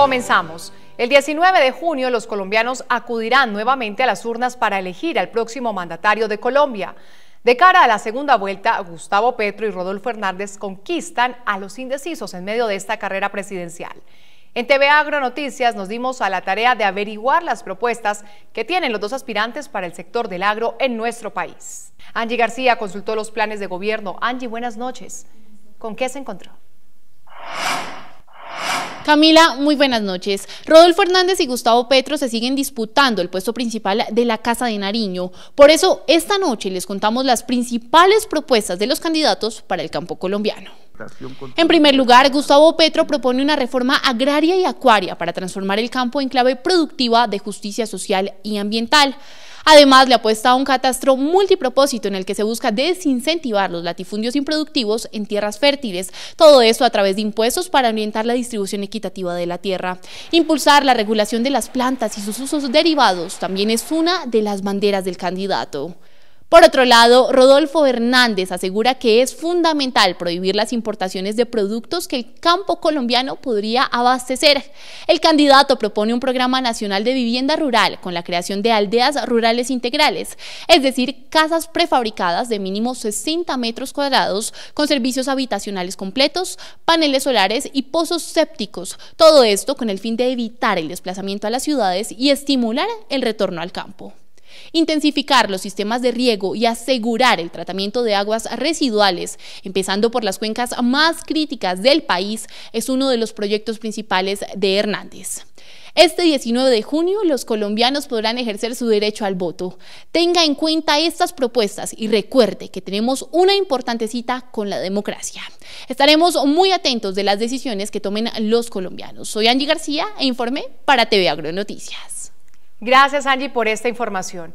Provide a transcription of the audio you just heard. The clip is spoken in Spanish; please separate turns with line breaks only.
Comenzamos. El 19 de junio los colombianos acudirán nuevamente a las urnas para elegir al próximo mandatario de Colombia. De cara a la segunda vuelta, Gustavo Petro y Rodolfo Hernández conquistan a los indecisos en medio de esta carrera presidencial. En TV Agro Noticias nos dimos a la tarea de averiguar las propuestas que tienen los dos aspirantes para el sector del agro en nuestro país. Angie García consultó los planes de gobierno. Angie, buenas noches. ¿Con qué se encontró?
Camila, muy buenas noches. Rodolfo Hernández y Gustavo Petro se siguen disputando el puesto principal de la Casa de Nariño. Por eso, esta noche les contamos las principales propuestas de los candidatos para el campo colombiano. En primer lugar, Gustavo Petro propone una reforma agraria y acuaria para transformar el campo en clave productiva de justicia social y ambiental. Además, le apuesta a un catastro multipropósito en el que se busca desincentivar los latifundios improductivos en tierras fértiles, todo esto a través de impuestos para orientar la distribución equitativa de la tierra. Impulsar la regulación de las plantas y sus usos derivados también es una de las banderas del candidato. Por otro lado, Rodolfo Hernández asegura que es fundamental prohibir las importaciones de productos que el campo colombiano podría abastecer. El candidato propone un programa nacional de vivienda rural con la creación de aldeas rurales integrales, es decir, casas prefabricadas de mínimo 60 metros cuadrados con servicios habitacionales completos, paneles solares y pozos sépticos. Todo esto con el fin de evitar el desplazamiento a las ciudades y estimular el retorno al campo. Intensificar los sistemas de riego y asegurar el tratamiento de aguas residuales, empezando por las cuencas más críticas del país, es uno de los proyectos principales de Hernández. Este 19 de junio los colombianos podrán ejercer su derecho al voto. Tenga en cuenta estas propuestas y recuerde que tenemos una importante cita con la democracia. Estaremos muy atentos de las decisiones que tomen los colombianos. Soy
Angie García e informe para TV Agronoticias. Gracias Angie por esta información.